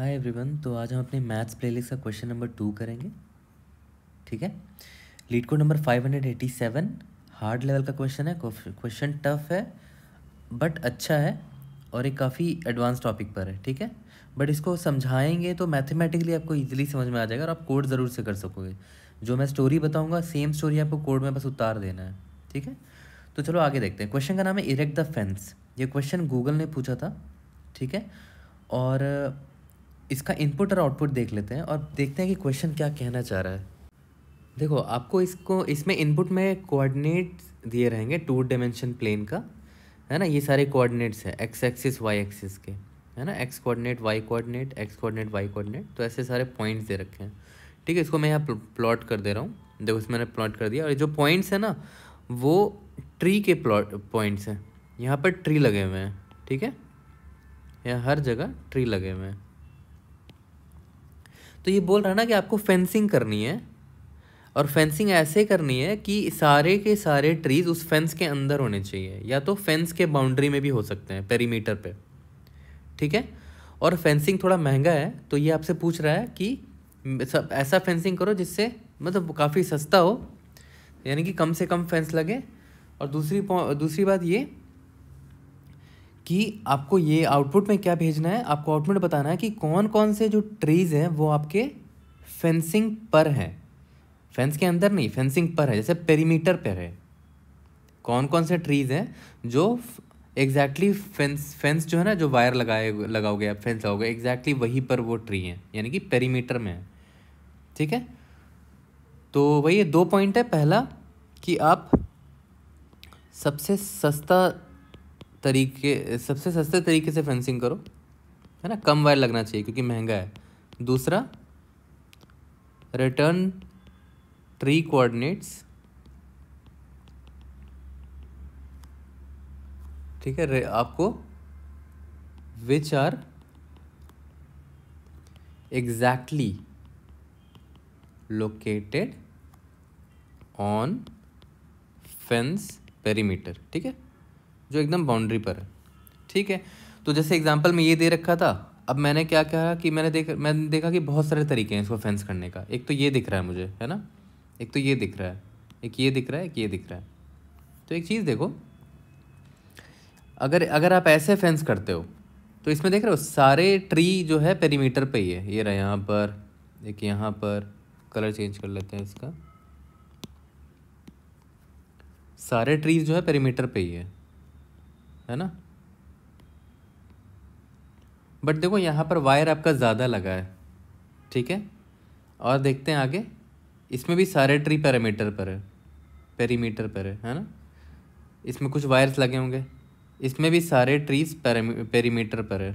hi everyone तो आज हम अपने मैथ्स प्लेलिस्ट का क्वेश्चन नंबर टू करेंगे ठीक है LeetCode number five hundred eighty seven hard level का क्वेश्चन है क्वेश्चन टफ है बट अच्छा है और एक काफ़ी एडवांस टॉपिक पर है ठीक है बट इसको समझाएंगे तो मैथमेटिकली आपको ईजिली समझ में आ जाएगा और आप कोड ज़रूर से कर सकोगे जो मैं स्टोरी बताऊँगा सेम स्टोरी आपको कोड में बस उतार देना है ठीक है तो चलो आगे देखते हैं क्वेश्चन का नाम है इरेक्ट द फेंस ये क्वेश्चन गूगल ने पूछा था ठीक है और इसका इनपुट और आउटपुट देख लेते हैं और देखते हैं कि क्वेश्चन क्या कहना चाह रहा है देखो आपको इसको इसमें इनपुट में कोऑर्डिनेट दिए रहेंगे टू डायमेंशन प्लेन का है ना ये सारे कोऑर्डिनेट्स हैं एक्स एक्सिस वाई एक्सिस के है ना x coordinate y coordinate x coordinate y coordinate तो ऐसे सारे पॉइंट्स दे रखे हैं ठीक है इसको मैं यहाँ प्लॉट कर दे रहा हूँ देखो इसमें मैंने प्लॉट कर दिया और जो पॉइंट्स हैं ना वो ट्री के प्लॉट पॉइंट्स हैं यहाँ पर ट्री लगे हुए हैं ठीक है यहाँ हर जगह ट्री लगे हुए हैं तो ये बोल रहा है ना कि आपको फेंसिंग करनी है और फेंसिंग ऐसे करनी है कि सारे के सारे ट्रीज़ उस फेंस के अंदर होने चाहिए या तो फेंस के बाउंड्री में भी हो सकते हैं पेरीमीटर पे ठीक है और फेंसिंग थोड़ा महंगा है तो ये आपसे पूछ रहा है कि सब ऐसा फेंसिंग करो जिससे मतलब काफ़ी सस्ता हो यानी कि कम से कम फेंस लगे और दूसरी दूसरी बात ये कि आपको ये आउटपुट में क्या भेजना है आपको आउटपुट बताना है कि कौन कौन से जो ट्रीज़ हैं वो आपके फेंसिंग पर हैं फेंस के अंदर नहीं फेंसिंग पर है जैसे पेरीमीटर पर है कौन कौन से ट्रीज़ हैं जो एग्जैक्टली फेंस फेंस जो है ना जो वायर लगाए लगाओगे आप फेंस लगाओगे एग्जैक्टली वहीं पर वो ट्री है यानी कि पेरीमीटर में है ठीक है तो वही दो पॉइंट है पहला कि आप सबसे सस्ता तरीके सबसे सस्ते तरीके से फेंसिंग करो है ना कम वायर लगना चाहिए क्योंकि महंगा है दूसरा रिटर्न ट्री कोऑर्डिनेट्स ठीक है आपको which are exactly located on fence perimeter ठीक है जो एकदम बाउंड्री पर है ठीक है तो जैसे एग्जाम्पल में ये दे रखा था अब मैंने क्या कहा कि मैंने देख मैंने देखा कि बहुत सारे तरीके हैं इसको फेंस करने का एक तो ये दिख रहा है मुझे है ना एक तो ये दिख रहा है एक ये दिख रहा है एक ये दिख रहा है तो एक चीज़ देखो अगर अगर आप ऐसे फेंस करते हो तो इसमें देख रहे हो सारे ट्री जो है पेरीमीटर पे ही है ये रहा यहाँ पर एक यहाँ पर कलर चेंज कर लेते हैं इसका सारे ट्रीज जो है पेरीमीटर पे ही है है ना बट देखो यहाँ पर वायर आपका ज़्यादा लगा है ठीक है और देखते हैं आगे इसमें भी सारे ट्री पैरामीटर पर है पेरीमीटर पर है है ना इसमें कुछ वायर्स लगे होंगे इसमें भी सारे ट्रीज पेरीमीटर पर है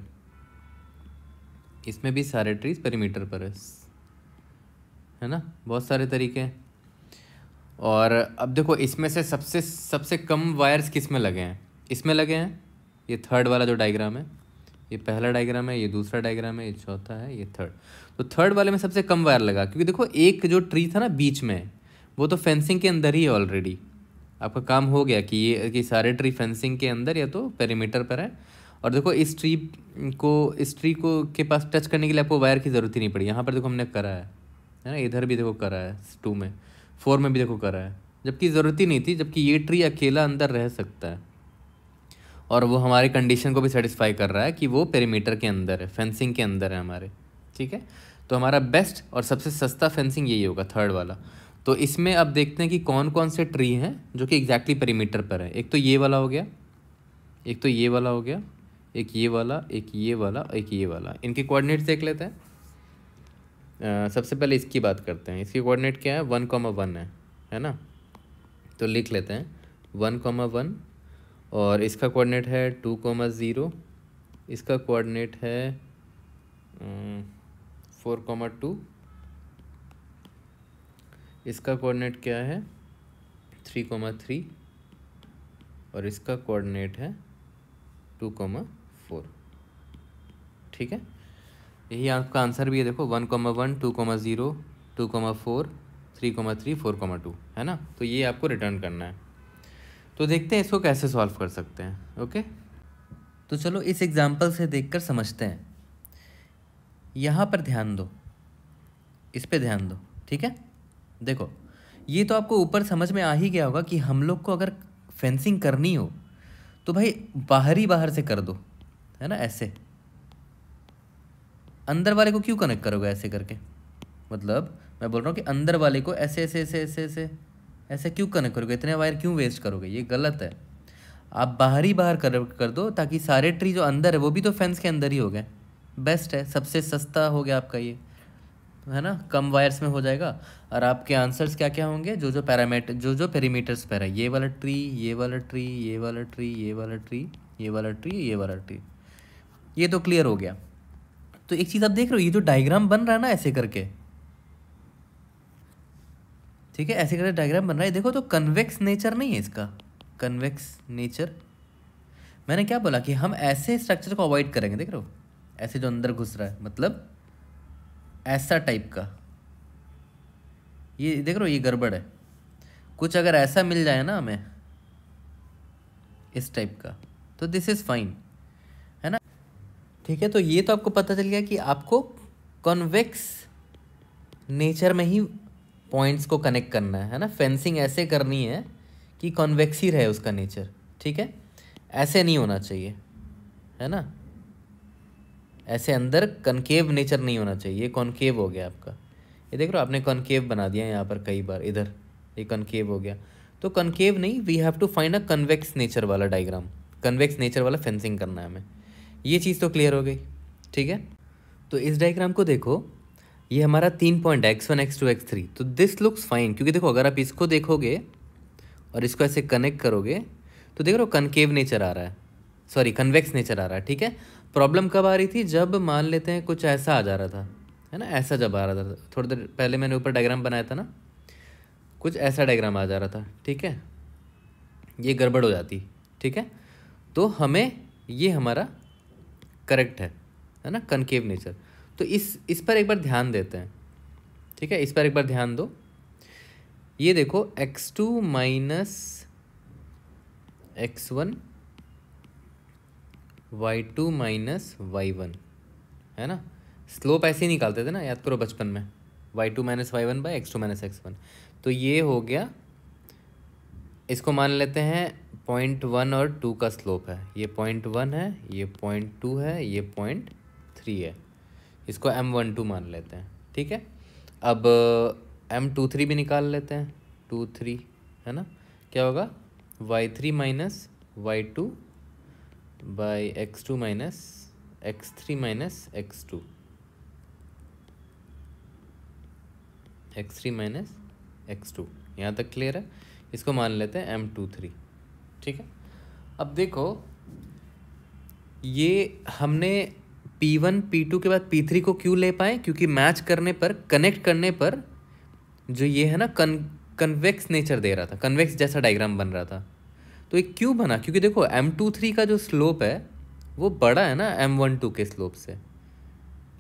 इसमें भी सारे ट्रीज पेरीमीटर पर है है ना बहुत सारे तरीके हैं और अब देखो इसमें से सबसे सबसे कम वायर्स किस में लगे हैं इसमें लगे हैं ये थर्ड वाला जो डायग्राम है ये पहला डायग्राम है ये दूसरा डायग्राम है ये चौथा है ये थर्ड तो थर्ड वाले में सबसे कम वायर लगा क्योंकि देखो एक जो ट्री था ना बीच में वो तो फेंसिंग के अंदर ही है ऑलरेडी आपका काम हो गया कि ये कि सारे ट्री फेंसिंग के अंदर या तो पेरीमीटर पर है और देखो इस ट्री को इस ट्री को के पास टच करने के लिए आपको वायर की ज़रूरत ही नहीं पड़ी यहाँ पर देखो हमने करा है है ना इधर भी देखो करा है टू में फोर में भी देखो करा है जबकि ज़रूरत ही नहीं थी जबकि ये ट्री अकेला अंदर रह सकता है और वो हमारे कंडीशन को भी सेटिस्फाई कर रहा है कि वो पेरीमीटर के अंदर है फेंसिंग के अंदर है हमारे ठीक है तो हमारा बेस्ट और सबसे सस्ता फेंसिंग यही होगा थर्ड वाला तो इसमें अब देखते हैं कि कौन कौन से ट्री हैं जो कि एग्जैक्टली पेरीमीटर पर है एक तो ये वाला हो गया एक तो ये वाला हो गया एक ये वाला एक ये वाला एक ये वाला इनके कोऑर्डिनेट देख लेते हैं आ, सबसे पहले इसकी बात करते हैं इसकी कोऑर्डिनेट क्या है वन कॉमा वन है है ना तो लिख लेते हैं वन कॉमा वन और इसका कोऑर्डिनेट है टू कोमा ज़ीरो इसका कोऑर्डिनेट है फोर कोमा टू इसका कोऑर्डिनेट क्या है थ्री कोमा थ्री और इसका कोऑर्डिनेट है टू कोमा फोर ठीक है यही आपका आंसर भी है देखो one comma one two comma zero two comma four three comma three four comma two है ना तो ये आपको रिटर्न करना है तो देखते हैं इसको कैसे सॉल्व कर सकते हैं ओके तो चलो इस एग्ज़ाम्पल से देखकर समझते हैं यहाँ पर ध्यान दो इस पर ध्यान दो ठीक है देखो ये तो आपको ऊपर समझ में आ ही गया होगा कि हम लोग को अगर फेंसिंग करनी हो तो भाई बाहर ही बाहर से कर दो है ना ऐसे अंदर वाले को क्यों कनेक्ट करोगे ऐसे करके मतलब मैं बोल रहा हूँ कि अंदर वाले को ऐसे ऐसे ऐसे ऐसे ऐसे ऐसा क्यों कनेक्ट करोगे इतने वायर क्यों वेस्ट करोगे ये गलत है आप बाहर ही बाहर कर कर दो ताकि सारे ट्री जो अंदर है वो भी तो फेंस के अंदर ही हो गए बेस्ट है सबसे सस्ता हो गया आपका ये है ना कम वायर्स में हो जाएगा और आपके आंसर्स क्या क्या होंगे जो जो पैरामीटर जो जो पेरीमीटर्स पर है ये वाला ट्री ये वाला ट्री ये वाला ट्री ये वाला ट्री ये वाला ट्री ये वाला ट्री ये तो क्लियर हो गया तो एक चीज़ आप देख रहे हो ये जो डायग्राम बन रहा है ना ऐसे करके ठीक है ऐसे करके डायग्राम बन रहा है देखो तो कन्वेक्स नेचर नहीं है इसका कन्वेक्स नेचर मैंने क्या बोला कि हम ऐसे स्ट्रक्चर को अवॉइड करेंगे देख रहे हो ऐसे जो अंदर घुस रहा है मतलब ऐसा टाइप का ये देख रहे हो ये गड़बड़ है कुछ अगर ऐसा मिल जाए ना हमें इस टाइप का तो दिस इज़ फाइन है ना ठीक है तो ये तो आपको पता चल गया कि आपको कॉन्वेक्स नेचर में ही पॉइंट्स को कनेक्ट करना है है ना फेंसिंग ऐसे करनी है कि कॉन्वेक्स ही रहे उसका नेचर ठीक है ऐसे नहीं होना चाहिए है ना ऐसे अंदर कनकेव नेचर नहीं होना चाहिए ये कॉन्केव हो गया आपका ये देख लो आपने कॉन्केव बना दिया यहाँ पर कई बार इधर ये कनकेव हो गया तो कनकेव नहीं we have to find a convex nature वाला डायग्राम कन्वेक्स नेचर वाला फेंसिंग करना है हमें ये चीज़ तो क्लियर हो गई ठीक है तो इस डायग्राम को देखो ये हमारा तीन पॉइंट है x one x two x three तो दिस लुक्स फाइन क्योंकि देखो अगर आप इसको देखोगे और इसको ऐसे कनेक्ट करोगे तो देख रहे हो कनकेव नेचर आ रहा है सॉरी कन्वेक्स नेचर आ रहा है ठीक है प्रॉब्लम कब आ रही थी जब मान लेते हैं कुछ ऐसा आ जा रहा था है ना ऐसा जब आ रहा था थोड़ी देर पहले मैंने ऊपर डायग्राम बनाया था ना कुछ ऐसा डायग्राम आ जा रहा था ठीक है ये गड़बड़ हो जाती ठीक है तो हमें ये हमारा करेक्ट है है ना कनकेव नेचर तो इस इस पर एक बार ध्यान देते हैं ठीक है इस पर एक बार ध्यान दो ये देखो x two minus x one y two minus y one है ना स्लोप ऐसे ही निकालते थे ना याद करो बचपन में y two minus y one by x two minus x one तो ये हो गया इसको मान लेते हैं पॉइंट वन और टू का स्लोप है ये पॉइंट वन है ये पॉइंट टू है ये पॉइंट थ्री है इसको एम वन टू मान लेते हैं ठीक है अब एम टू थ्री भी निकाल लेते हैं टू थ्री है ना क्या होगा y three minus y two by x two minus x three minus x two x three minus x two यहाँ तक क्लियर है इसको मान लेते हैं एम टू थ्री ठीक है अब देखो ये हमने P1 P2 के बाद P3 को क्यों ले पाए क्योंकि मैच करने पर कनेक्ट करने पर जो ये है ना कन कन्वेक्स नेचर दे रहा था कन्वेक्स जैसा डायग्राम बन रहा था तो एक क्यों बना क्योंकि देखो एम टू थ्री का जो स्लोप है वो बड़ा है ना एम वन टू के स्लोप से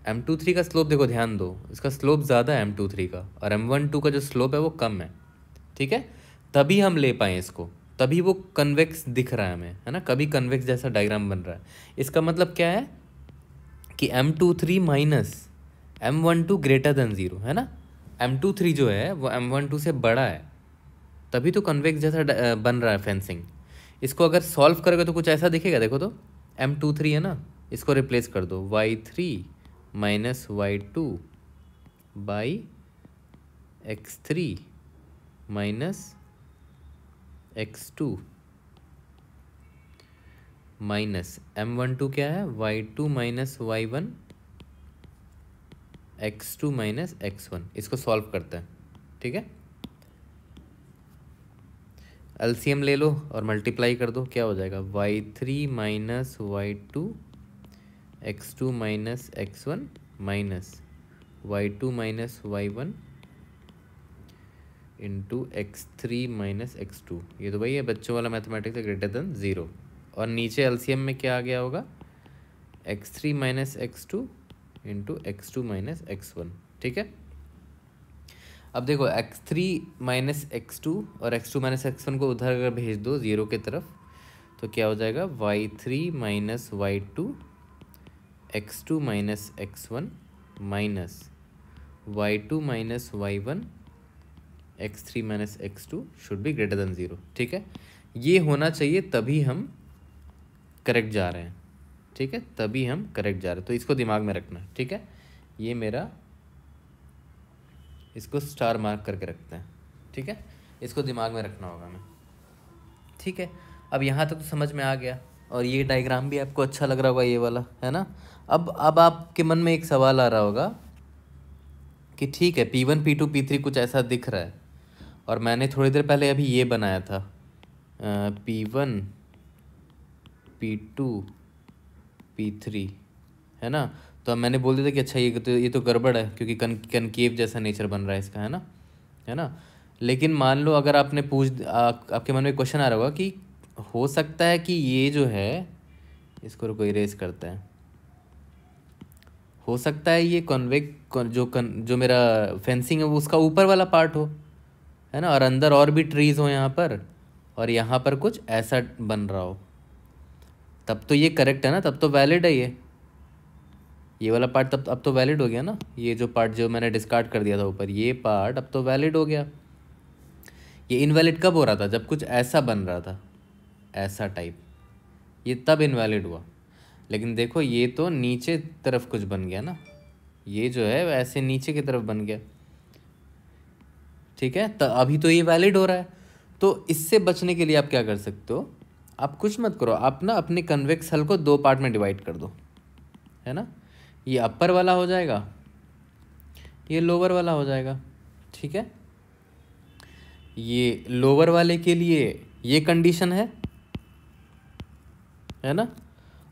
एम टू थ्री का स्लोप देखो ध्यान दो इसका स्लोप ज़्यादा है एम टू थ्री का और एम वन टू का जो स्लोप है वो कम है ठीक है तभी हम ले पाए इसको तभी वो कन्वेक्स दिख रहा है हमें है ना कभी कन्वेक्स जैसा डायग्राम बन रहा है इसका मतलब क्या है कि m two three minus m one two greater than zero है ना एम टू थ्री जो है वो एम वन टू से बड़ा है तभी तो कन्वेक्स जैसा बन रहा है फेंसिंग इसको अगर सॉल्व करोगे तो कुछ ऐसा दिखेगा देखो तो एम टू थ्री है ना इसको रिप्लेस कर दो y three minus y two by x three minus x two minus m one two क्या है y two minus y one x two minus x one इसको सॉल्व करते हैं ठीक है एलसीएम ले लो और मल्टीप्लाई कर दो क्या हो जाएगा y three minus y two x two minus x one minus y two minus y one into x three minus x two ये तो भाई है बच्चों वाला मैथमेटिक्स ग्रेटर देन ज़ीरो और नीचे एलसीएम में क्या आ गया होगा x three minus x two into x two minus x one ठीक है अब देखो x three minus x two और x two minus x one को उधर अगर भेज दो ज़ीरो की तरफ तो क्या हो जाएगा y three minus y two x two minus x one minus y two minus y one x three minus x two should be greater than zero ठीक है ये होना चाहिए तभी हम करेक्ट जा रहे हैं ठीक है तभी हम करेक्ट जा रहे हैं तो इसको दिमाग में रखना है ठीक है ये मेरा इसको स्टार मार्क करके रखते हैं ठीक है इसको दिमाग में रखना होगा हमें ठीक है अब यहाँ तक तो समझ में आ गया और ये डायग्राम भी आपको अच्छा लग रहा होगा ये वाला है ना अब अब आपके मन में एक सवाल आ रहा होगा कि ठीक है p one p two p three कुछ ऐसा दिख रहा है और मैंने थोड़ी देर पहले अभी ये बनाया था p one p two p three है ना तो मैंने बोल दिया था कि अच्छा ये तो ये तो गड़बड़ है क्योंकि कन कनकेव जैसा नेचर बन रहा है इसका है ना है ना लेकिन मान लो अगर आपने पूछ आ, आपके मन में क्वेश्चन आ रहा होगा कि हो सकता है कि ये जो है इसको रुको इरेज करता है हो सकता है ये कॉन्वेक जो कन जो मेरा फेंसिंग है वो उसका ऊपर वाला पार्ट हो है ना और अंदर और भी ट्रीज़ हो यहाँ पर और यहाँ पर कुछ ऐसा बन रहा हो तब तो ये करेक्ट है ना तब तो वैलिड है ये ये वाला पार्ट तब अब तो वैलिड हो गया ना ये जो पार्ट जो मैंने डिस्कार्ड कर दिया था ऊपर ये पार्ट अब तो वैलिड हो गया ये इनवैलिड कब हो रहा था जब कुछ ऐसा बन रहा था ऐसा टाइप ये तब इनवैलिड हुआ लेकिन देखो ये तो नीचे तरफ कुछ बन गया ना ये जो है ऐसे नीचे की तरफ बन गया ठीक है तो अभी तो ये वैलिड हो रहा है तो इससे बचने के लिए आप क्या कर सकते हो आप कुछ मत करो आप ना अपने कन्वेक्स हल को दो पार्ट में डिवाइड कर दो है ना ये अपर वाला हो जाएगा ये लोअर वाला हो जाएगा ठीक है ये लोअर वाले के लिए ये कंडीशन है है ना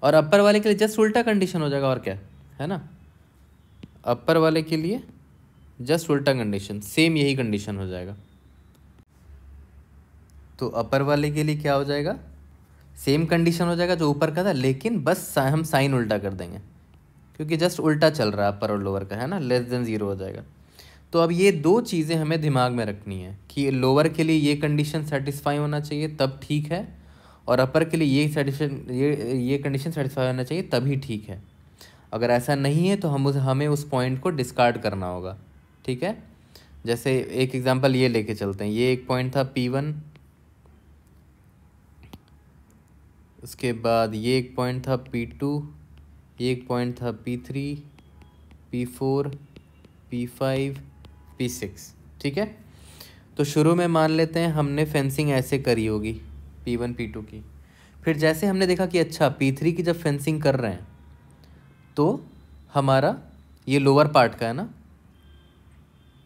और अपर वाले के लिए जस्ट उल्टा कंडीशन हो जाएगा और क्या है ना अपर वाले के लिए जस्ट उल्टा कंडीशन सेम यही कंडीशन हो जाएगा तो अपर वाले के लिए क्या हो जाएगा सेम कंडीशन हो जाएगा जो ऊपर का था लेकिन बस हम साइन उल्टा कर देंगे क्योंकि जस्ट उल्टा चल रहा है अपर और लोअर का है ना लेस देन ज़ीरो हो जाएगा तो अब ये दो चीज़ें हमें दिमाग में रखनी है कि लोअर के लिए ये कंडीशन सेटिस्फाई होना चाहिए तब ठीक है और अपर के लिए ये सेटिस्फेक्शन ये ये कंडीशन सेटिस्फाई होना चाहिए तभी ठीक है अगर ऐसा नहीं है तो हम उस हमें उस पॉइंट को डिस्कार्ड करना होगा ठीक है जैसे एक एग्ज़ाम्पल ये लेके चलते हैं ये एक पॉइंट था पी वन उसके बाद ये एक पॉइंट था पी टू ये एक पॉइंट था p three p four p five p six ठीक है तो शुरू में मान लेते हैं हमने फेंसिंग ऐसे करी होगी पी वन पी टू की फिर जैसे हमने देखा कि अच्छा पी थ्री की जब फेंसिंग कर रहे हैं तो हमारा ये लोअर पार्ट का है ना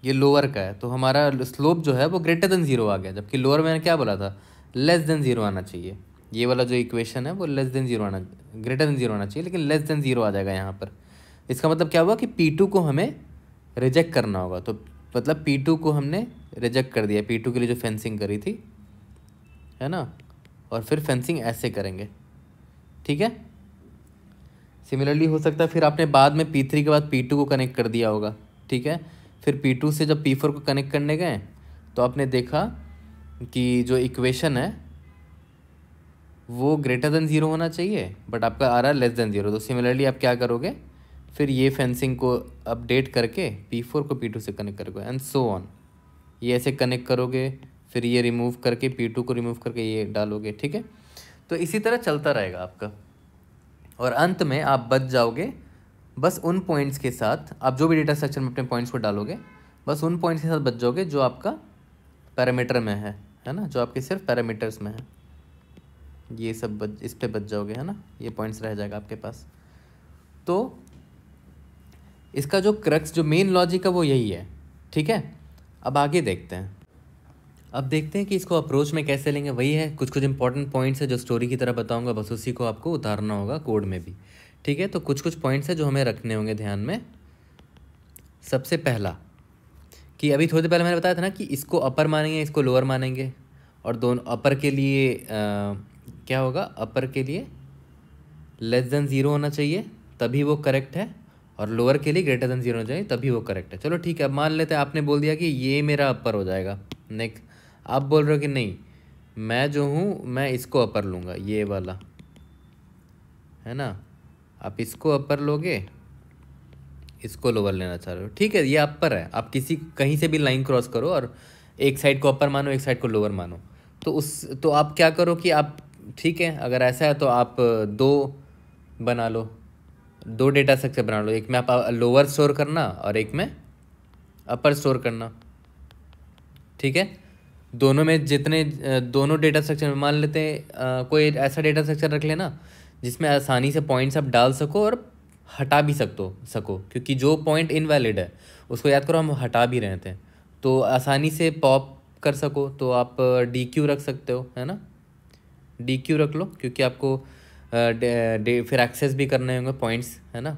ये लोअर का है तो हमारा स्लोप जो है वो ग्रेटर देन ज़ीरो आ गया जबकि लोअर मैंने क्या बोला था लेस देन ज़ीरो आना चाहिए ये वाला जो इक्वेशन है वो लेस देन जीरो आना ग्रेटर देन जीरो आना चाहिए लेकिन लेस देन जीरो आ जाएगा यहाँ पर इसका मतलब क्या हुआ कि पी टू को हमें रिजेक्ट करना होगा तो मतलब पी टू को हमने रिजेक्ट कर दिया पी टू के लिए जो फेंसिंग करी थी है ना और फिर फेंसिंग ऐसे करेंगे ठीक है सिमिलरली हो सकता है फिर आपने बाद में पी थ्री के बाद पी टू को कनेक्ट कर दिया होगा ठीक है फिर पी टू से जब पी फोर को कनेक्ट करने गए तो आपने देखा कि जो इक्वेशन है वो ग्रेटर देन ज़ीरो होना चाहिए बट आपका आ रहा है लेस देन ज़ीरो तो सिमिलरली आप क्या करोगे फिर ये फेंसिंग को अपडेट करके पी फोर को पी टू से कनेक्ट करोगे एंड सो ऑन ये ऐसे कनेक्ट करोगे फिर ये रिमूव करके पी टू को रिमूव करके ये डालोगे ठीक है तो इसी तरह चलता रहेगा आपका और अंत में आप बच जाओगे बस उन पॉइंट्स के साथ आप जो भी डेटा स्ट्रक्चर में अपने पॉइंट्स को डालोगे बस उन पॉइंट्स के साथ बच जाओगे जो आपका पैरामीटर में है है ना जो आपके सिर्फ पैरामीटर्स में है ये सब बच इस पर बच जाओगे है ना ये पॉइंट्स रह जाएगा आपके पास तो इसका जो क्रक्स जो मेन लॉजिक है वो यही है ठीक है अब आगे देखते हैं अब देखते हैं कि इसको अप्रोच में कैसे लेंगे वही है कुछ कुछ इंपॉर्टेंट पॉइंट्स है जो स्टोरी की तरह बताऊंगा बस उसी को आपको उतारना होगा कोड में भी ठीक है तो कुछ कुछ पॉइंट्स है जो हमें रखने होंगे ध्यान में सबसे पहला कि अभी थोड़ी देर पहले मैंने बताया था ना कि इसको अपर मानेंगे इसको लोअर मानेंगे और दोनों अपर के लिए आ, क्या होगा अपर के लिए लेस देन ज़ीरो होना चाहिए तभी वो करेक्ट है और लोअर के लिए ग्रेटर देन ज़ीरो होना चाहिए तभी वो करेक्ट है चलो ठीक है अब मान लेते हैं आपने बोल दिया कि ये मेरा अपर हो जाएगा नेक्स्ट आप बोल रहे हो कि नहीं मैं जो हूँ मैं इसको अपर लूँगा ये वाला है ना आप इसको अपर लोगे इसको लोअर लेना चाह रहे हो ठीक है ये अपर है आप किसी कहीं से भी लाइन क्रॉस करो और एक साइड को अपर मानो एक साइड को लोअर मानो तो उस तो आप क्या करो कि आप ठीक है अगर ऐसा है तो आप दो बना लो दो डेटा स्ट्रक्चर बना लो एक में आप लोअर स्टोर करना और एक में अपर स्टोर करना ठीक है दोनों में जितने दोनों डेटा स्ट्रक्चर मान लेते हैं कोई ऐसा डेटा स्ट्रक्चर रख लेना जिसमें आसानी से पॉइंट्स आप डाल सको और हटा भी सकते सको क्योंकि जो पॉइंट इनवैलिड है उसको याद करो हम हटा भी रहे थे तो आसानी से पॉप कर सको तो आप डी क्यू रख सकते हो है ना डी क्यू रख लो क्योंकि आपको डे, फिर एक्सेस भी करने होंगे पॉइंट्स है ना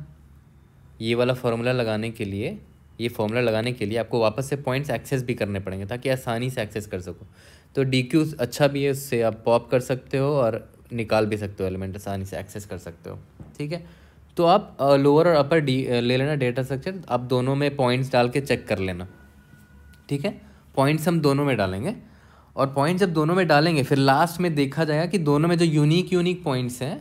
ये वाला फार्मूला लगाने के लिए ये फॉर्मूला लगाने के लिए आपको वापस से पॉइंट्स एक्सेस भी करने पड़ेंगे ताकि आसानी से एक्सेस कर सको तो डी क्यू अच्छा भी है उससे आप पॉप कर सकते हो और निकाल भी सकते हो एलिमेंट आसानी से एक्सेस कर सकते हो ठीक है तो आप लोअर और अपर डी ले लेना डेटा स्ट्रक्चर आप दोनों में पॉइंट्स डाल के चेक कर लेना ठीक है पॉइंट्स हम दोनों में डालेंगे और पॉइंट जब दोनों में डालेंगे फिर लास्ट में देखा जाएगा कि दोनों में जो यूनिक यूनिक पॉइंट्स हैं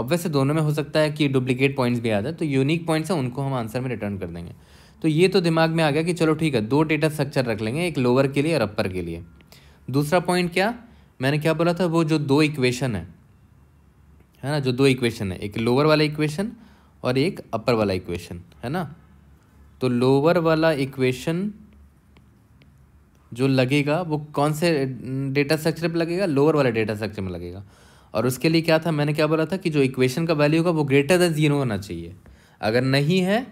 ऑब्वियसली दोनों में हो सकता है कि डुप्लीकेट पॉइंट्स भी आ जाए तो यूनिक पॉइंट्स हैं उनको हम आंसर में रिटर्न कर देंगे तो ये तो दिमाग में आ गया कि चलो ठीक है दो डेटा स्ट्रक्चर रख लेंगे एक लोअर के लिए और अपर के लिए दूसरा पॉइंट क्या मैंने क्या बोला था वो जो दो इक्वेशन है है ना जो दो इक्वेशन है एक लोअर वाला इक्वेशन और एक अपर वाला इक्वेशन है ना तो लोअर वाला इक्वेशन जो लगेगा वो कौन से डेटा स्ट्रक्चर पर लगेगा लोअर वाले डेटा स्ट्रक्चर में लगेगा और उसके लिए क्या था मैंने क्या बोला था कि जो इक्वेशन का वैल्यू होगा वो ग्रेटर दैन जीरो होना चाहिए अगर नहीं है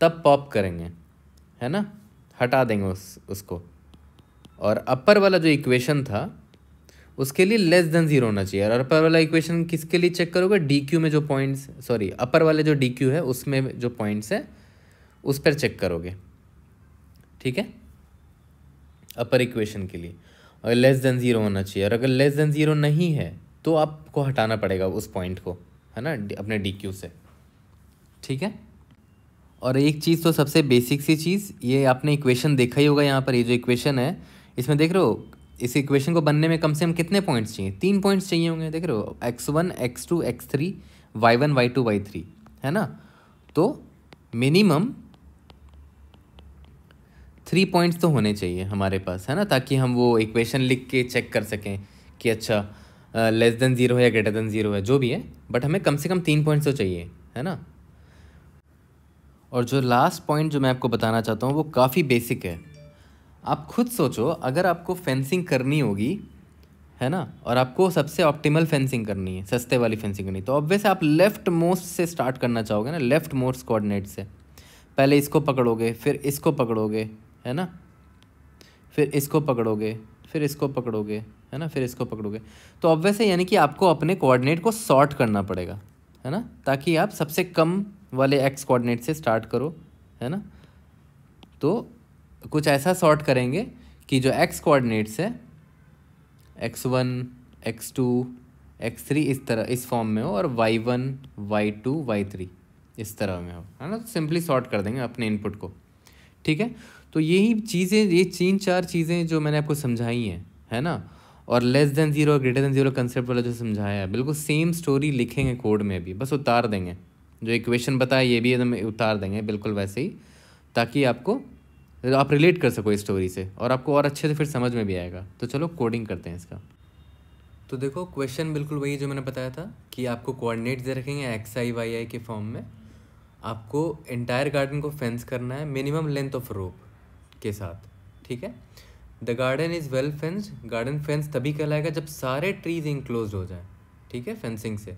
तब पॉप करेंगे है ना हटा देंगे उस उसको और अपर वाला जो इक्वेशन था उसके लिए लेस देन ज़ीरो होना चाहिए और अपर वाला इक्वेशन किसके लिए चेक करोगे डी क्यू में जो पॉइंट्स सॉरी अपर वाले जो डी क्यू है उसमें जो पॉइंट्स है उस पर चेक करोगे ठीक है अपर इक्वेशन के लिए और लेस देन ज़ीरो होना चाहिए और अगर लेस देन ज़ीरो नहीं है तो आपको हटाना पड़ेगा उस पॉइंट को है ना अपने डी क्यू से ठीक है और एक चीज़ तो सबसे बेसिक सी चीज़ ये आपने इक्वेशन देखा ही होगा यहाँ पर ये जो इक्वेशन है इसमें देख रहे हो इस इक्वेशन को बनने में कम से कम कितने पॉइंट्स चाहिए तीन पॉइंट्स चाहिए होंगे देख रहे हो x one x two x three y one y two y three है ना तो मिनिमम थ्री पॉइंट्स तो होने चाहिए हमारे पास है ना ताकि हम वो इक्वेशन लिख के चेक कर सकें कि अच्छा लेस देन ज़ीरो है या ग्रेटर देन ज़ीरो है जो भी है बट हमें कम से कम तीन पॉइंट्स तो चाहिए है ना और जो लास्ट पॉइंट जो मैं आपको बताना चाहता हूँ वो काफ़ी बेसिक है आप खुद सोचो अगर आपको फेंसिंग करनी होगी है ना और आपको सबसे ऑप्टिमल फेंसिंग करनी है सस्ते वाली फेंसिंग करनी तो ऑब्वियस आप लेफ़्ट मोस्ट से स्टार्ट करना चाहोगे ना लेफ़्ट मोस्ट कोऑर्डिनेट से पहले इसको पकड़ोगे फिर इसको पकड़ोगे है ना फिर इसको पकड़ोगे फिर इसको पकड़ोगे है ना फिर इसको पकड़ोगे तो अब वैसे यानी कि आपको अपने कोऑर्डिनेट को सॉर्ट करना पड़ेगा है ना ताकि आप सबसे कम वाले एक्स कोऑर्डिनेट से स्टार्ट करो है ना तो कुछ ऐसा सॉर्ट करेंगे कि जो एक्स कोऑर्डिनेट्स है x one x two x three इस तरह इस फॉर्म में हो और y one y two y three इस तरह में हो है ना तो सिंपली सॉर्ट कर देंगे अपने इनपुट को ठीक है तो यही चीज़ें ये तीन चार चीज़ें जो मैंने आपको समझाई हैं है ना और लेस देन ज़ीरो और ग्रेटर देन ज़ीरो कंसेप्ट वाला जो समझाया है बिल्कुल सेम स्टोरी लिखेंगे कोड में भी बस उतार देंगे जो इक्वेशन बताया ये भी एकदम उतार देंगे बिल्कुल वैसे ही ताकि आपको आप रिलेट कर सको इस स्टोरी से और आपको और अच्छे से फिर समझ में भी आएगा तो चलो कोडिंग करते हैं इसका तो देखो क्वेश्चन बिल्कुल वही जो मैंने बताया था कि आपको कोऑर्डिनेट दे रखेंगे एक्स आई वाई आई के फॉर्म में आपको एंटायर गार्डन को फेंस करना है मिनिमम लेंथ ऑफ रोप के साथ ठीक है the garden is well fence garden fence तभी कहलाएगा जब सारे ट्रीज इंक्लोज हो जाएं ठीक है फेंसिंग से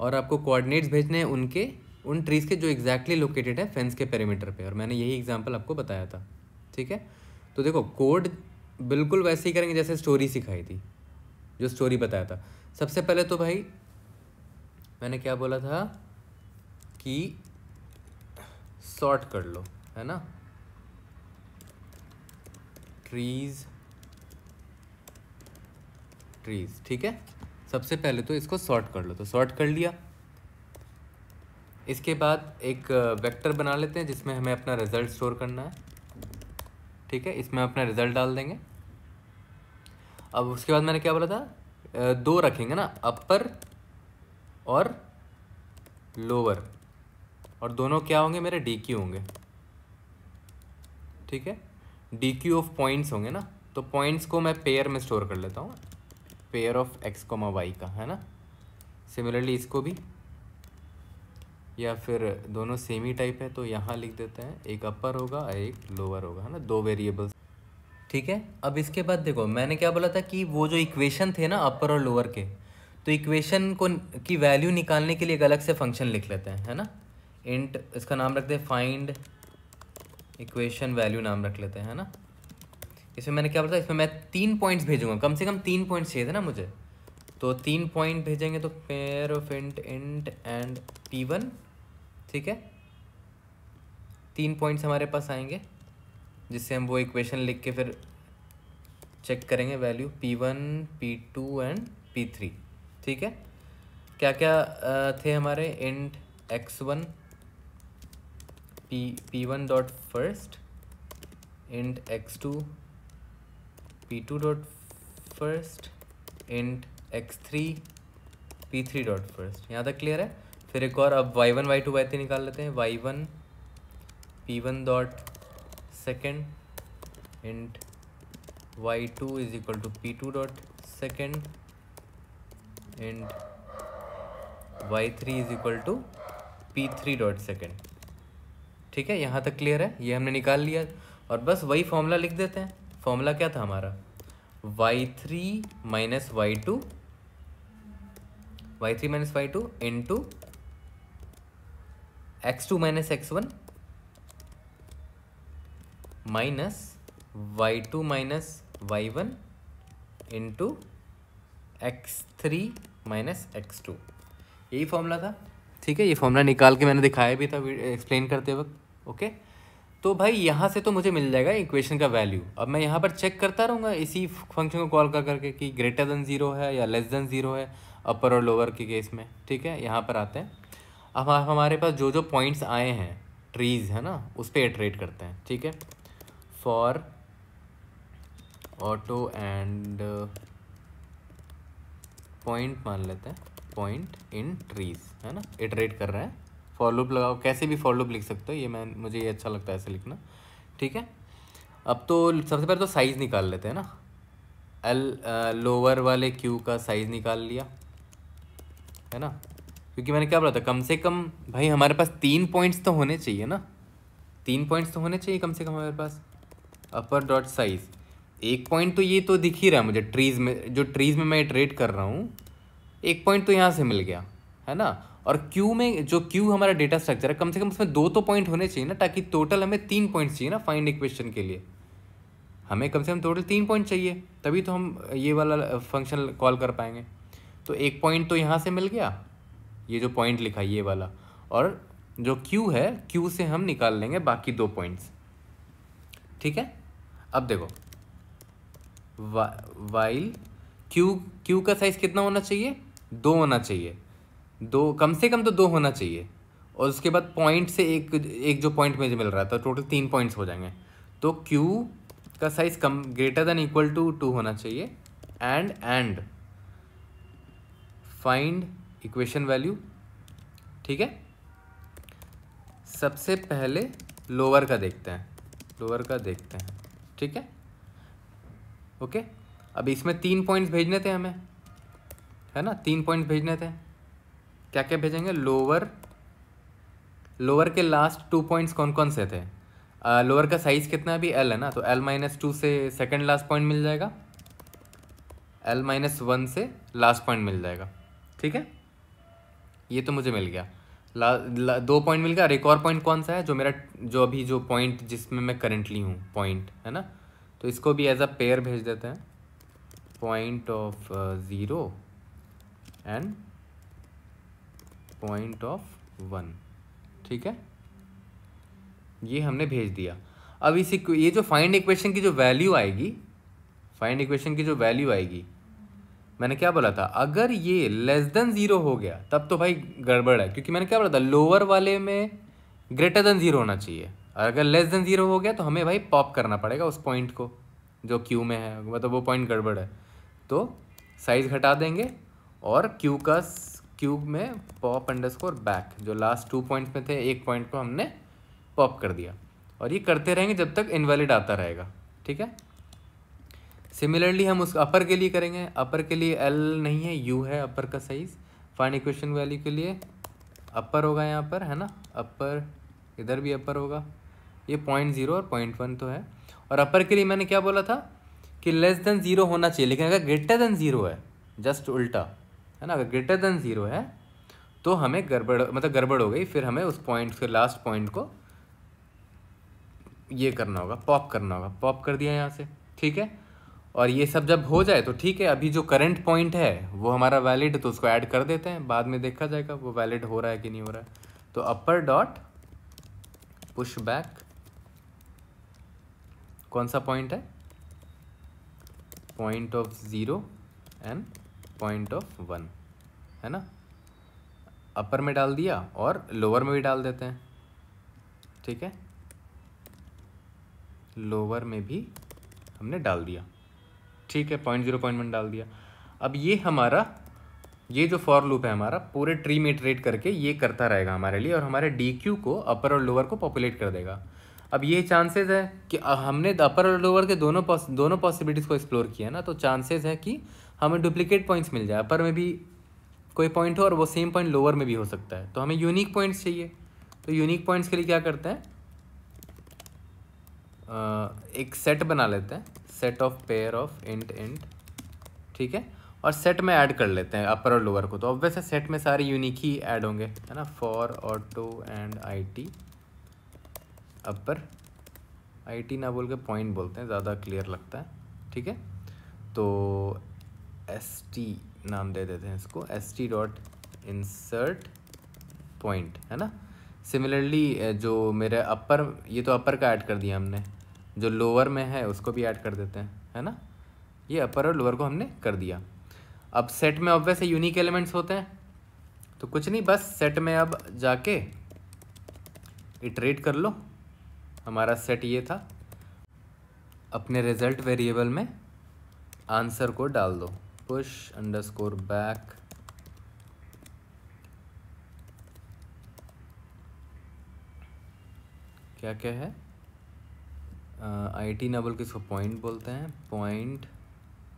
और आपको कोऑर्डिनेट्स भेजने हैं उनके उन ट्रीज़ के जो एग्जैक्टली exactly लोकेटेड है फेंस के पेरीमीटर पे और मैंने यही एग्जांपल आपको बताया था ठीक है तो देखो कोड बिल्कुल वैसे ही करेंगे जैसे स्टोरी सिखाई थी जो स्टोरी बताया था सबसे पहले तो भाई मैंने क्या बोला था कि शॉर्ट कर लो है ना ट्रीज ट्रीज ठीक है सबसे पहले तो इसको सॉर्ट कर लो तो सॉर्ट कर लिया इसके बाद एक वेक्टर बना लेते हैं जिसमें हमें अपना रिजल्ट स्टोर करना है ठीक है इसमें अपना रिजल्ट डाल देंगे अब उसके बाद मैंने क्या बोला था दो रखेंगे ना अपर और लोअर और दोनों क्या होंगे मेरे डी होंगे ठीक है डी क्यू ऑफ पॉइंट्स होंगे ना तो पॉइंट्स को मैं पेयर में स्टोर कर लेता हूँ pair of x comma y का है ना सिमिलरली इसको भी या फिर दोनों सेम ही टाइप है तो यहाँ लिख देते हैं एक अपर होगा एक लोअर होगा है ना दो वेरिएबल्स ठीक है अब इसके बाद देखो मैंने क्या बोला था कि वो जो इक्वेशन थे ना अपर और लोअर के तो इक्वेशन को की वैल्यू निकालने के लिए एक अलग से फंक्शन लिख लेते हैं है ना इंट इसका नाम रखते हैं फाइंड इक्वेशन वैल्यू नाम रख लेते हैं है ना इसमें मैंने क्या बताया इसमें मैं तीन पॉइंट्स भेजूंगा कम से कम तीन पॉइंट्स चाहिए थे ना मुझे तो तीन पॉइंट भेजेंगे तो pair of int int and p one ठीक है तीन पॉइंट्स हमारे पास आएंगे जिससे हम वो इक्वेशन लिख के फिर चेक करेंगे value p one p two and p three ठीक है क्या क्या थे हमारे int x one p p1 dot first int x2 p2 dot first int x3 p3 dot first यहाँ तक क्लियर है फिर एक और अब y1 y2 y3 निकाल लेते हैं y1 p1 dot second int y2 is equal to p2 dot second int y3 is equal to p3 dot second ठीक है यहाँ तक क्लियर है ये हमने निकाल लिया और बस वही फॉर्मूला लिख देते हैं फॉर्मूला क्या था हमारा y three minus y two y three minus y two into x two minus x one minus y two minus y one into x three minus x two यही formula था ठीक है ये formula निकाल के मैंने दिखाया भी था एक्सप्लेन करते वक्त ओके तो भाई यहाँ से तो मुझे मिल जाएगा इक्वेशन का वैल्यू अब मैं यहाँ पर चेक करता रहूँगा इसी फंक्शन को कॉल कर करके कि ग्रेटर देन ज़ीरो है या लेस देन ज़ीरो है अपर और लोअर के केस में ठीक है यहाँ पर आते हैं अब हमारे पास जो जो पॉइंट्स आए हैं ट्रीज़ है ना उस पर एट्रेट करते हैं ठीक है फॉर ऑटो एंड पॉइंट मान लेते हैं पॉइंट इन ट्रीज़ है ना इटरेट कर रहे हैं फॉर लूप लगाओ कैसे भी फॉर लूप लिख सकते हो ये मैं मुझे ये अच्छा लगता है ऐसे लिखना ठीक है अब तो सबसे पहले तो साइज़ निकाल लेते हैं ना एल लोअर वाले क्यू का साइज़ निकाल लिया है ना क्योंकि मैंने क्या बोला था कम से कम भाई हमारे पास तीन पॉइंट्स तो होने चाहिए ना तीन पॉइंट्स तो होने चाहिए कम से कम हमारे पास अपर डॉट साइज़ एक पॉइंट तो ये तो दिख ही रहा है मुझे ट्रीज़ में जो ट्रीज़ में मैं ट्रेड कर रहा हूँ एक पॉइंट तो यहाँ से मिल गया है ना और क्यू में जो क्यू हमारा डेटा स्ट्रक्चर है कम से कम उसमें दो तो पॉइंट होने चाहिए ना ताकि टोटल हमें तीन पॉइंट चाहिए ना फाइंड इक्वेशन के लिए हमें कम से कम टोटल तीन पॉइंट चाहिए तभी तो हम ये वाला फंक्शन कॉल कर पाएंगे तो एक पॉइंट तो यहाँ से मिल गया ये जो पॉइंट लिखा ये वाला और जो क्यू है क्यू से हम निकाल लेंगे बाकी दो पॉइंट्स ठीक है अब देखो वा, वाइल क्यू क्यू का साइज़ कितना होना चाहिए दो होना चाहिए दो कम से कम तो दो होना चाहिए और उसके बाद पॉइंट से एक एक जो पॉइंट मुझे मिल रहा था टोटल तो तीन पॉइंट्स हो जाएंगे तो क्यू का साइज़ कम greater than equal to two होना चाहिए and and find equation value ठीक है सबसे पहले लोअर का देखते हैं लोअर का देखते हैं ठीक है ओके अब इसमें तीन पॉइंट्स भेजने थे हमें है ना तीन पॉइंट्स भेजने थे क्या क्या भेजेंगे लोअर लोअर के लास्ट टू पॉइंट्स कौन कौन से थे लोअर का साइज़ कितना है अभी एल है ना तो एल माइनस टू से सेकेंड लास्ट पॉइंट मिल जाएगा एल माइनस वन से लास्ट पॉइंट मिल जाएगा ठीक है ये तो मुझे मिल गया ला, ला, दो पॉइंट मिल गया एक और पॉइंट कौन सा है जो मेरा जो अभी जो पॉइंट जिसमें मैं करेंटली हूँ पॉइंट है ना तो इसको भी एज अ पेयर भेज देते हैं point of zero and point of one ठीक है ये हमने भेज दिया अब इसी ये जो फाइंड इक्वेशन की जो वैल्यू आएगी फाइंड इक्वेशन की जो वैल्यू आएगी मैंने क्या बोला था अगर ये लेस देन ज़ीरो हो गया तब तो भाई गड़बड़ है क्योंकि मैंने क्या बोला था लोअर वाले में ग्रेटर देन ज़ीरो होना चाहिए और अगर लेस देन ज़ीरो हो गया तो हमें भाई पॉप करना पड़ेगा उस पॉइंट को जो क्यू में है मतलब तो वो पॉइंट गड़बड़ है तो साइज़ घटा देंगे और क्यू का क्यूब में पॉप अंडरस्कोर बैक जो लास्ट टू पॉइंट में थे एक पॉइंट को हमने पॉप कर दिया और ये करते रहेंगे जब तक इनवैलिड आता रहेगा ठीक है सिमिलरली हम उस अपर के लिए करेंगे अपर के लिए एल नहीं है यू है अपर का साइज फाइन इक्वेशन वैल्यू के लिए अपर होगा यहाँ पर है ना अपर इधर भी अपर होगा ये पॉइंट ज़ीरो और पॉइंट वन तो है और अपर के लिए मैंने क्या बोला था कि लेस देन ज़ीरो होना चाहिए लेकिन अगर ग्रेटर देन ज़ीरो है जस्ट उल्टा है ना अगर ग्रेटर देन ज़ीरो है तो हमें गड़बड़ मतलब गड़बड़ हो गई फिर हमें उस पॉइंट से लास्ट पॉइंट को ये करना होगा पॉप करना होगा पॉप कर दिया यहाँ से ठीक है और ये सब जब हो जाए तो ठीक है अभी जो करंट पॉइंट है वो हमारा वैलिड है तो उसको ऐड कर देते हैं बाद में देखा जाएगा वो वैलिड हो रहा है कि नहीं हो रहा है तो अपर डॉट पुश बैक कौन सा पॉइंट है point of zero and point of one है ना अपर में डाल दिया और लोअर में भी डाल देते हैं ठीक है लोअर में भी हमने डाल दिया ठीक है पॉइंट जीरो पॉइंट वन डाल दिया अब ये हमारा ये जो फॉर लूप है हमारा पूरे ट्री में ट्रेड करके ये करता रहेगा हमारे लिए और हमारे डी क्यू को अपर और लोअर को पॉपुलेट कर देगा अब ये चांसेस है कि हमने अपर और लोअर के दोनों दोनों पॉसिबिलिटीज़ को एक्सप्लोर किया ना तो चांसेस है कि हमें डुप्लीकेट पॉइंट्स मिल जाए अपर में भी कोई पॉइंट हो और वो सेम पॉइंट लोअर में भी हो सकता है तो हमें यूनिक पॉइंट्स चाहिए तो यूनिक पॉइंट्स के लिए क्या करते हैं एक सेट बना लेते हैं set of pair of int int ठीक है और सेट में ऐड कर लेते हैं अपर और लोअर को तो ऑब्वियस सेट में सारे यूनिक ही ऐड होंगे है ना for auto and it upper it ना बोल के पॉइंट बोलते हैं ज़्यादा क्लियर लगता है ठीक है तो एस टी नाम दे देते हैं इसको s t dot insert point है ना सिमिलरली जो मेरे अपर ये तो अपर का ऐड कर दिया हमने जो लोअर में है उसको भी ऐड कर देते हैं है ना ये अपर और लोअर को हमने कर दिया अब सेट में ऑब्वियस यूनिक एलिमेंट्स होते हैं तो कुछ नहीं बस सेट में अब जाके इटरेट कर लो हमारा सेट ये था अपने रिजल्ट वेरिएबल में आंसर को डाल दो push underscore back क्या क्या है आई टी नबल बोल के इसको पॉइंट बोलते हैं पॉइंट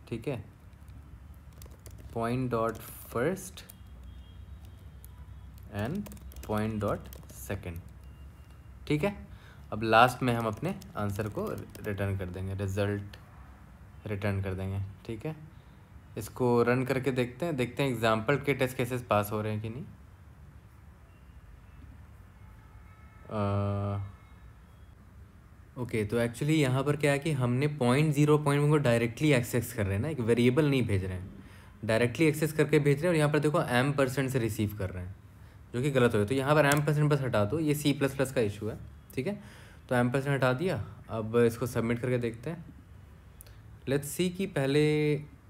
ठीक है point dot first and point dot second ठीक है अब लास्ट में हम अपने आंसर को रिटर्न कर देंगे रिजल्ट रिटर्न कर देंगे ठीक है इसको रन करके देखते हैं देखते हैं एग्ज़ाम्पल के टेस्ट केसेस पास हो रहे हैं कि नहीं ओके तो एक्चुअली यहाँ पर क्या है कि हमने पॉइंट जीरो पॉइंट वन को डायरेक्टली एक्सेस कर रहे हैं ना एक वेरिएबल नहीं भेज रहे हैं डायरेक्टली एक्सेस करके भेज रहे हैं और यहाँ पर देखो एम परसेंट से रिसीव कर रहे हैं जो कि गलत हो गया तो यहाँ पर एम परसेंट बस हटा दो ये सी प्लस प्लस का इशू है ठीक है तो एम परसेंट हटा दिया अब इसको सबमिट करके देखते हैं लेट्स सी कि पहले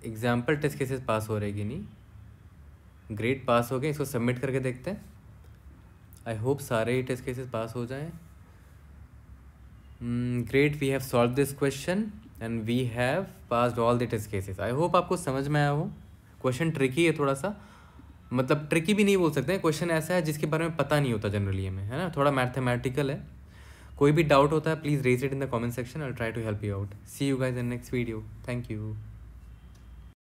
एग्ज़ाम्पल टेस्ट केसेस पास हो रहेगी नहीं ग्रेड पास हो गए इसको सबमिट करके देखते हैं आई होप सारे ही टेस्ट केसेस पास हो जाएं great we have solve this question and we have pass all the test cases I hope आपको समझ में आया हो क्वेश्चन ट्रिकी है थोड़ा सा मतलब ट्रिकी भी नहीं बोल सकते हैं क्वेश्चन ऐसा है जिसके बारे में पता नहीं होता जनरली हमें है ना थोड़ा मैथमेटिकल है कोई भी डाउट होता है please raise it in the comment section I try to help you out see you guys in next video thank you